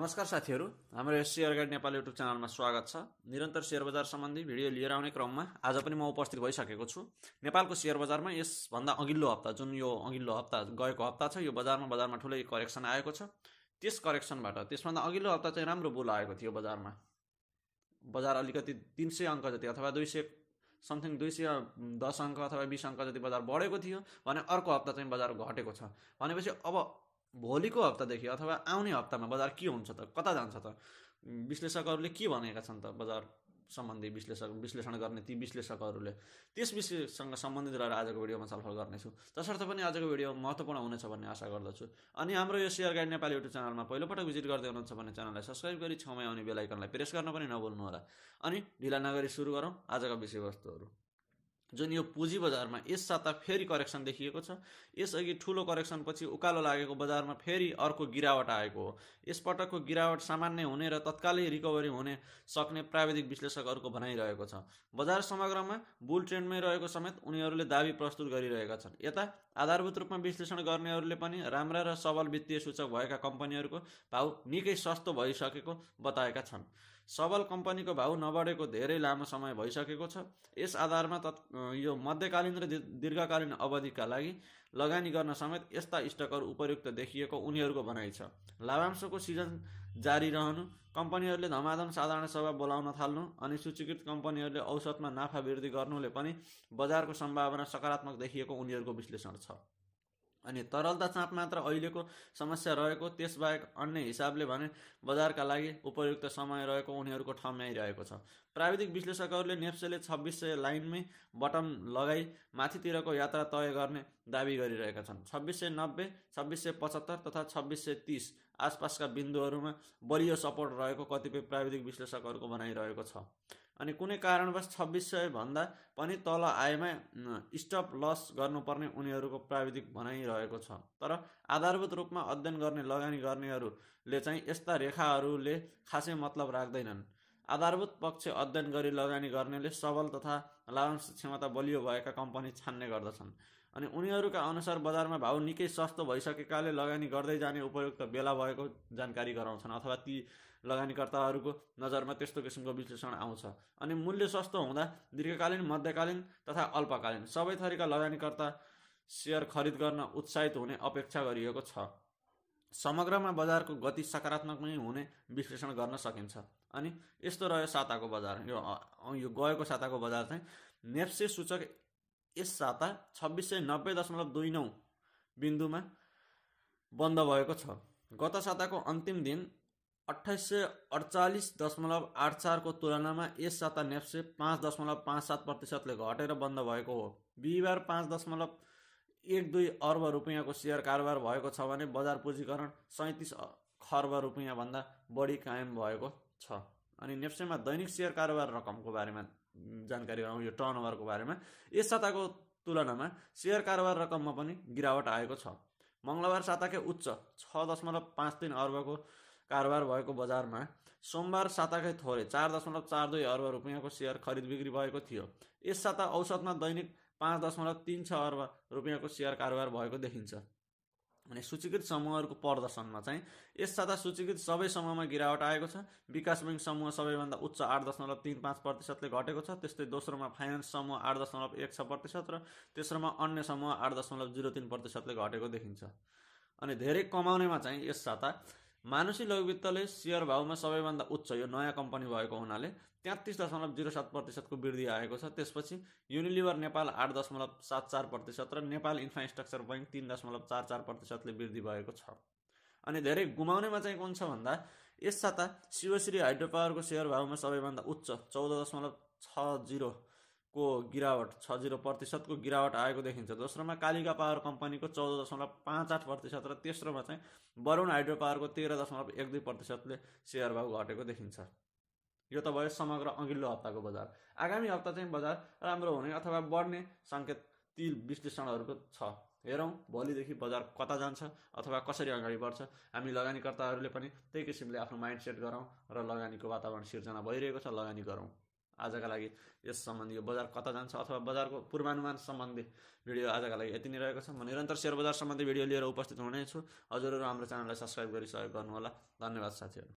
नमस्कार साथीहरू हाम्रो यस सेयर गाइड नेपाल युट्युब च्यानलमा स्वागत छ निरन्तर सेयर बजार सम्बन्धी भिडियो लिएर आउने क्रममा आज पनि म उपस्थित भइसकेको छु नेपालको सेयर बजारमा यसभन्दा अघिल्लो हप्ता जुन यो अघिल्लो हप्ता गएको हप्ता छ यो बजारमा बजारमा ठुलै करेक्सन आएको छ त्यस करेक्सनबाट त्यसभन्दा अघिल्लो हप्ता चाहिँ राम्रो बुल आएको थियो बजारमा बजार अलिकति तिन सय अङ्क जति अथवा दुई सय समथिङ दुई सय दस अङ्क अथवा बिस अङ्क जति बजार बढेको थियो भने अर्को हप्ता चाहिँ बजार घटेको छ भनेपछि अब भोलिको हप्तादेखि अथवा आउने हप्तामा बजार के हुन्छ त कता जान्छ त विश्लेषकहरूले के भनेका छन् त बजार सम्बन्धी विश्लेषक विश्लेषण गर्ने ती विश्लेषकहरूले त्यस विषयसँग सम्बन्धित रहेर आजको भिडियोमा छलफल गर्नेछु तसर्थ पनि आजको भिडियो महत्त्वपूर्ण हुनेछ भन्ने आशा गर्दछु अनि हाम्रो यो सेयर गाइड नेपाली युट्युब च्यानलमा पहिलोपटक भिजिट गर्दै हुनुहुन्छ भने च्यानललाई सब्सक्राइब गरी छेउमा आउने बेलायकनलाई प्रेस गर्न पनि होला अनि ढिला नगरी सुरु गरौँ आजका विषयवस्तुहरू जुन यो पुँजी बजारमा यस साता फेरि करेक्सन देखिएको छ यसअघि ठुलो करेक्सनपछि उकालो लागेको बजारमा फेरि अर्को गिरावट आएको हो यसपटकको गिरावट सामान्य हुने र तत्कालै रिकभरी हुने सक्ने प्राविधिक विश्लेषकहरूको भनाइरहेको छ बजार समग्रमा बुल ट्रेन्डमै रहेको समेत उनीहरूले दावी प्रस्तुत गरिरहेका छन् यता आधारभूत रूपमा विश्लेषण गर्नेहरूले पनि राम्रा र सबल वित्तीय सूचक भएका कम्पनीहरूको भाउ निकै सस्तो भइसकेको बताएका छन् सबल कम्पनीको भाउ नबढेको धेरै लामो समय भइसकेको छ यस आधारमा तत् यो मध्यकालीन र दीर्घकालीन अवधिका लागि लगानी गर्न समेत यस्ता स्टकहरू उपयुक्त देखिएको उनीहरूको भनाइ छ लाभांशको सिजन जारी रहनु कम्पनीहरूले धमाधम साधारण सभा बोलाउन थाल्नु अनि सूचीकृत कम्पनीहरूले औसतमा नाफा वृद्धि गर्नुले पनि बजारको सम्भावना सकारात्मक देखिएको उनीहरूको विश्लेषण छ अनि तरलता चाप मात्र अहिलेको समस्या रहेको त्यसबाहेक अन्य हिसाबले भने बजारका लागि उपयुक्त समय रहेको उनीहरूको रहेको छ प्राविधिक विश्लेषकहरूले नेप्सेले छब्बिस सय लाइनमै बटन लगाई माथितिरको यात्रा तय गर्ने दावी गरिरहेका छन् छब्बिस सय नब्बे छब्बिस सय पचहत्तर तथा छब्बिस सय तिस आसपासका बिन्दुहरूमा बलियो सपोर्ट रहेको कतिपय प्राविधिक विश्लेषकहरूको भनाइरहेको छ अनि कुनै कारणवश छब्बिस सयभन्दा पनि तल आएमा स्टप लस गर्नुपर्ने उनीहरूको प्राविधिक भनाइरहेको छ तर आधारभूत रूपमा अध्ययन गर्ने लगानी गर्नेहरूले चाहिँ यस्ता रेखाहरूले खासै मतलब राख्दैनन् आधारभूत पक्ष अध्ययन गरी लगानी गर्नेले सबल तथा लाभांश क्षमता बलियो भएका कम्पनी छान्ने गर्दछन् अनि उनीहरूका अनुसार बजारमा भाउ निकै सस्तो भइसकेकाले लगानी गर्दै जाने उपयुक्त बेला भएको जानकारी गराउँछन् अथवा ती लगानीकर्ताहरूको नजरमा त्यस्तो किसिमको विश्लेषण आउँछ अनि मूल्य सस्तो हुँदा दीर्घकालीन मध्यकालीन तथा अल्पकालीन सबै थरीका लगानीकर्ता सेयर खरिद गर्न उत्साहित हुने अपेक्षा गरिएको छ समग्रमा बजारको गति सकारात्मक नै हुने विश्लेषण गर्न सकिन्छ अनि यस्तो रह्यो साताको बजार यो यो गएको साताको बजार चाहिँ नेप्से सूचक यस साता छब्बिस सय नब्बे दशमलव दुई नौ बिन्दुमा बन्द भएको छ गत साताको अन्तिम दिन अठाइस सय अडचालिस दशमलव आठ चारको तुलनामा यस साता नेप्से पाँच दशमलव पाँच सात प्रतिशतले घटेर बन्द भएको हो बिहिबार पाँच दशमलव एक दुई अर्ब रुपियाँको सेयर कारोबार भएको छ भने बजार पुँजीकरण सैँतिस खर्ब रुपियाँभन्दा बढी कायम भएको छ अनि नेप्सेमा दैनिक सेयर कारोबार रकमको बारेमा जानकारी गराउँ यो टर्नओभरको बारेमा यस साताको तुलनामा सेयर कारोबार रकममा पनि गिरावट आएको छ मङ्गलबार साताकै उच्च छ दशमलव पाँच तिन अर्बको कारोबार भएको बजारमा सोमबार साताकै थोरै चार दशमलव चार दुई अर्ब रुपियाँको सेयर खरिद बिक्री भएको थियो यस साता औसतमा दैनिक पाँच दशमलव तिन छ अर्ब रुपियाँको सेयर कारोबार भएको देखिन्छ अनि सूचीकृत समूहहरूको प्रदर्शनमा चाहिँ यस साता सूचीकृत सबै समूहमा गिरावट आएको छ विकास ब्याङ्क समूह सबैभन्दा उच्च आठ दशमलव तिन पाँच प्रतिशतले घटेको छ त्यस्तै दोस्रोमा फाइनेन्स समूह आठ दशमलव एक छ प्रतिशत र तेस्रोमा अन्य समूह आठ दशमलव जिरो तिन प्रतिशतले घटेको देखिन्छ अनि धेरै कमाउनेमा चाहिँ यस साता मानुसी लघुवित्तले सेयर भावमा सबैभन्दा उच्च यो नयाँ कम्पनी भएको हुनाले तेत्तिस दशमलव जिरो सात प्रतिशतको वृद्धि आएको छ त्यसपछि युनिलिभर नेपाल आठ दशमलव सात चार प्रतिशत र नेपाल इन्फ्रास्ट्रक्चर बैङ्क तिन दशमलव चार चार प्रतिशतले वृद्धि भएको छ अनि धेरै गुमाउनेमा चाहिँ कुन छ भन्दा यस साता शिवश्री हाइड्रो पावरको सेयर भावमा सबैभन्दा उच्च चौध दशमलव छ जिरो को गिरावट छ जिरो प्रतिशतको गिरावट आएको देखिन्छ दोस्रोमा कालिका पावर कम्पनीको चौध दशमलव पाँच आठ प्रतिशत र तेस्रोमा चाहिँ वरुण हाइड्रो पावरको तेह्र दशमलव एक दुई प्रतिशतले सेयर भाउ घटेको देखिन्छ यो त भयो समग्र अघिल्लो हप्ताको बजार आगामी हप्ता चाहिँ बजार राम्रो हुने अथवा बढ्ने सङ्केत ती विश्लेषणहरूको छ हेरौँ भोलिदेखि बजार कता जान्छ अथवा कसरी अगाडि बढ्छ हामी लगानीकर्ताहरूले पनि त्यही किसिमले आफ्नो माइन्ड सेट गरौँ र लगानीको वातावरण सिर्जना भइरहेको छ लगानी गरौँ आजका लागि यस सम्बन्धी यो बजार कता जान्छ अथवा बजारको पूर्वानुमान सम्बन्धी भिडियो आजका लागि यति नै रहेको छ म निरन्तर सेयर बजार सम्बन्धी भिडियो लिएर उपस्थित हुनेछु हजुरहरू हाम्रो च्यानललाई सब्सक्राइब गरी सहयोग गर्नुहोला धन्यवाद साथीहरू